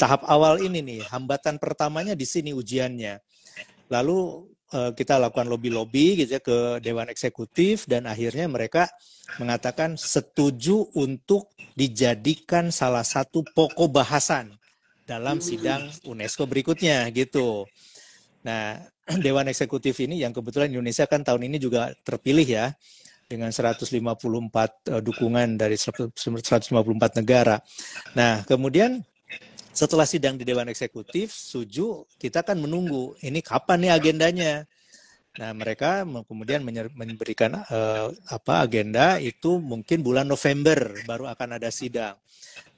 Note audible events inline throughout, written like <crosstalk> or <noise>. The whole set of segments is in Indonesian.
tahap awal ini nih, hambatan pertamanya di sini ujiannya. Lalu eh, kita lakukan lobby-lobby gitu ya ke dewan eksekutif dan akhirnya mereka mengatakan setuju untuk dijadikan salah satu pokok bahasan dalam sidang UNESCO berikutnya gitu. Nah, <clears throat> dewan eksekutif ini yang kebetulan Indonesia kan tahun ini juga terpilih ya dengan 154 eh, dukungan dari 154 negara. Nah, kemudian setelah sidang di Dewan Eksekutif, suju kita kan menunggu ini kapan nih agendanya. Nah, mereka kemudian memberikan uh, apa agenda itu mungkin bulan November baru akan ada sidang.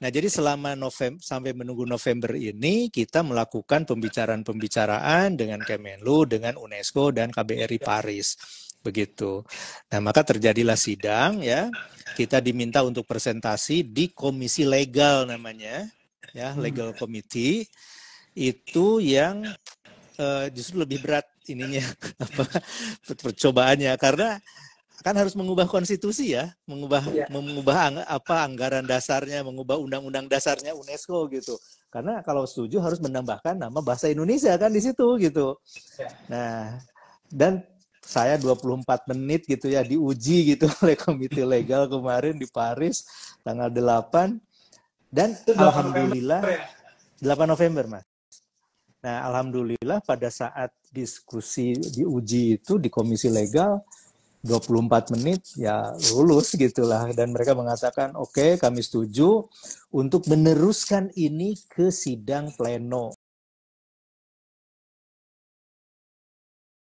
Nah, jadi selama November sampai menunggu November ini kita melakukan pembicaraan-pembicaraan dengan Kemenlu, dengan UNESCO dan KBRI Paris. Begitu. Nah, maka terjadilah sidang ya. Kita diminta untuk presentasi di komisi legal namanya ya legal committee itu yang uh, justru lebih berat ininya <laughs> apa percobaannya karena kan harus mengubah konstitusi ya, mengubah ya. mengubah angg apa anggaran dasarnya, mengubah undang-undang dasarnya UNESCO gitu. Karena kalau setuju harus menambahkan nama bahasa Indonesia kan di situ gitu. Ya. Nah, dan saya 24 menit gitu ya diuji gitu <laughs> oleh komite legal kemarin di Paris tanggal 8 dan alhamdulillah November, 8 ya? November, Mas. Nah, alhamdulillah pada saat diskusi diuji itu di komisi legal 24 menit ya lulus gitulah dan mereka mengatakan oke okay, kami setuju untuk meneruskan ini ke sidang pleno